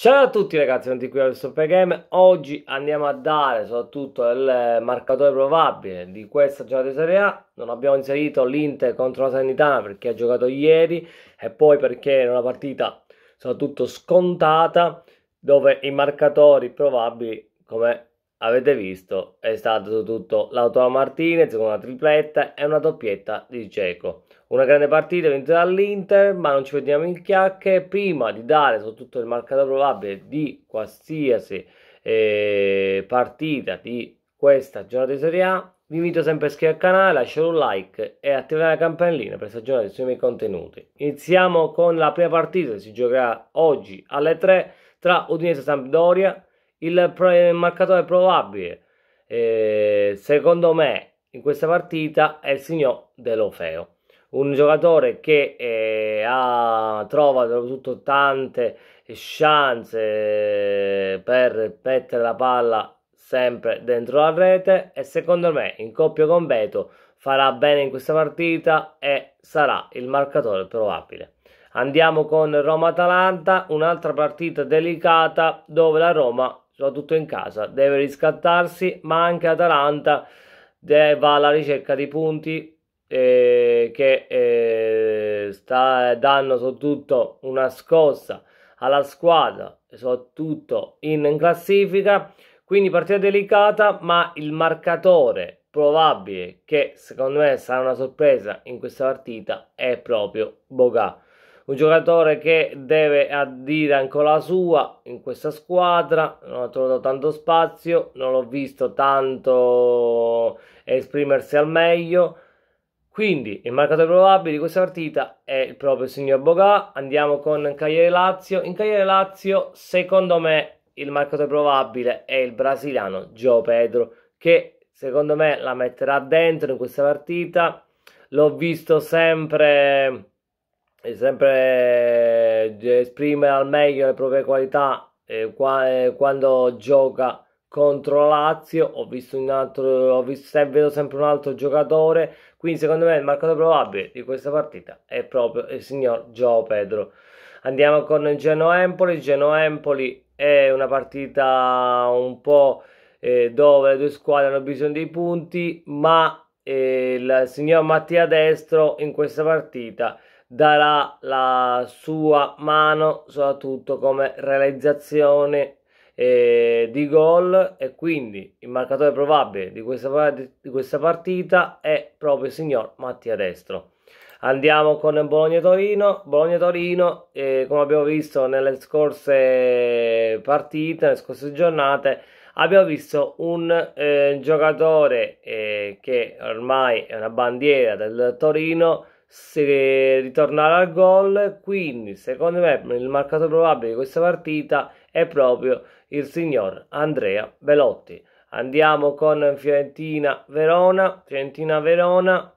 Ciao a tutti ragazzi, benvenuti qui al Supergame. Oggi andiamo a dare soprattutto il marcatore probabile di questa giornata di Serie A. Non abbiamo inserito l'Inter contro la Sanitana perché ha giocato ieri e poi perché era una partita soprattutto scontata dove i marcatori probabili, come avete visto è stato tutto l'Autola Martinez con una tripletta e una doppietta di Cieco. Una grande partita vinta dall'Inter, ma non ci vediamo in chiacchiere Prima di dare soprattutto il marcato probabile di qualsiasi eh, partita di questa giornata di Serie A, vi invito sempre a iscrivervi al canale, lasciare un like e attivare la campanellina per stagionare sui miei contenuti. Iniziamo con la prima partita che si giocherà oggi alle 3 tra Udinese e Sampdoria il, il marcatore probabile, eh, secondo me, in questa partita è il signor De Lofeo. Un giocatore che eh, ha, trova soprattutto tante eh, chance eh, per mettere la palla sempre dentro la rete e secondo me in coppia con Beto farà bene in questa partita e sarà il marcatore probabile. Andiamo con Roma-Atalanta, un'altra partita delicata dove la Roma soprattutto in casa, deve riscattarsi, ma anche Atalanta va alla ricerca di punti eh, che eh, sta, dando soprattutto una scossa alla squadra, soprattutto in classifica, quindi partita delicata, ma il marcatore probabile che secondo me sarà una sorpresa in questa partita è proprio Bogà un giocatore che deve dire ancora la sua in questa squadra, non ho trovato tanto spazio, non l'ho visto tanto esprimersi al meglio. Quindi il marcatore probabile di questa partita è il proprio signor Bogà. Andiamo con Cagliari Lazio. In Cagliari Lazio, secondo me, il marcatore probabile è il brasiliano Gio Pedro, che secondo me la metterà dentro in questa partita. L'ho visto sempre sempre eh, esprime al meglio le proprie qualità eh, qua, eh, quando gioca contro Lazio ho visto un altro ho visto, vedo sempre un altro giocatore quindi secondo me il marcatore probabile di questa partita è proprio il signor Gio Pedro andiamo con Genoa-Empoli Genoa-Empoli è una partita un po' eh, dove le due squadre hanno bisogno dei punti ma il signor Mattia Destro in questa partita darà la sua mano soprattutto come realizzazione eh, di gol e quindi il marcatore probabile di questa, di questa partita è proprio il signor Mattia Destro. Andiamo con Bologna-Torino. Bologna-Torino, eh, come abbiamo visto nelle scorse partite, nelle scorse giornate, abbiamo visto un eh, giocatore eh, che ormai è una bandiera del Torino se ritornare al gol quindi secondo me il marcato probabile di questa partita è proprio il signor Andrea Velotti andiamo con Fiorentina Verona Fiorentina Verona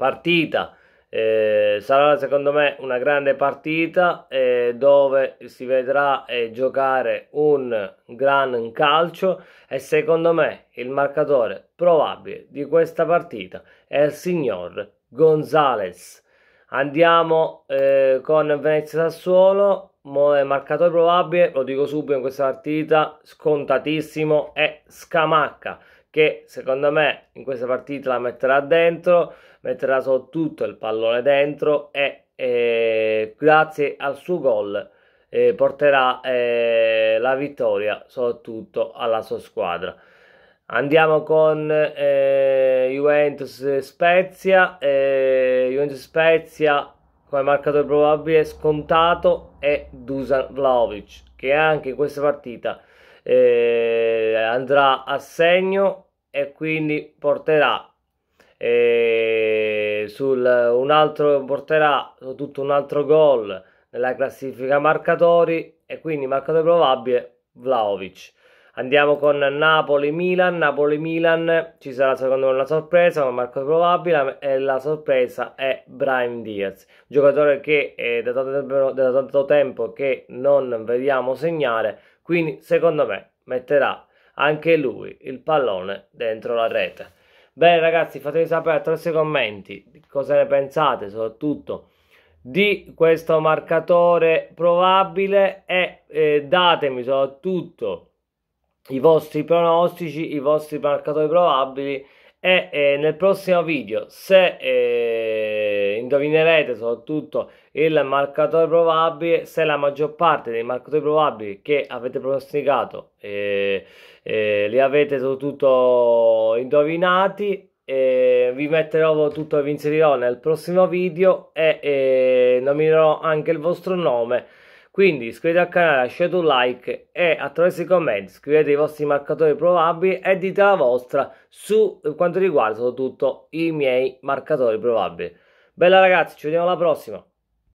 partita. Eh, sarà secondo me una grande partita eh, dove si vedrà eh, giocare un gran calcio e secondo me il marcatore probabile di questa partita è il signor Gonzalez. Andiamo eh, con Venezia Sassuolo, marcatore probabile, lo dico subito in questa partita, scontatissimo è Scamacca che secondo me in questa partita la metterà dentro, metterà soprattutto il pallone dentro e eh, grazie al suo gol eh, porterà eh, la vittoria soprattutto alla sua squadra. Andiamo con eh, Juventus Spezia, eh, Juventus Spezia come marcatore probabile scontato è Dusan Vlaovic che anche in questa partita eh, andrà a segno e quindi porterà eh, sul un altro porterà tutto un altro gol nella classifica marcatori e quindi marcatore probabile Vlaovic andiamo con Napoli-Milan Napoli-Milan ci sarà secondo me una sorpresa ma marcatore probabile e la sorpresa è Brian Diaz giocatore che è eh, da, tanto tempo, da tanto tempo che non vediamo segnare quindi, secondo me, metterà anche lui il pallone dentro la rete. Bene ragazzi, fatemi sapere attraverso i commenti cosa ne pensate, soprattutto di questo marcatore probabile e eh, datemi soprattutto i vostri pronostici, i vostri marcatori probabili e eh, nel prossimo video se eh, indovinerete soprattutto il marcatore probabile se la maggior parte dei marcatori probabili che avete pronosticato eh, eh, li avete soprattutto indovinati eh, vi metterò tutto vi inserirò nel prossimo video e nominerò anche il vostro nome quindi iscrivetevi al canale, lasciate un like e attraverso i commenti scrivete i vostri marcatori probabili e dite la vostra su quanto riguarda soprattutto i miei marcatori probabili. Bella ragazzi, ci vediamo alla prossima.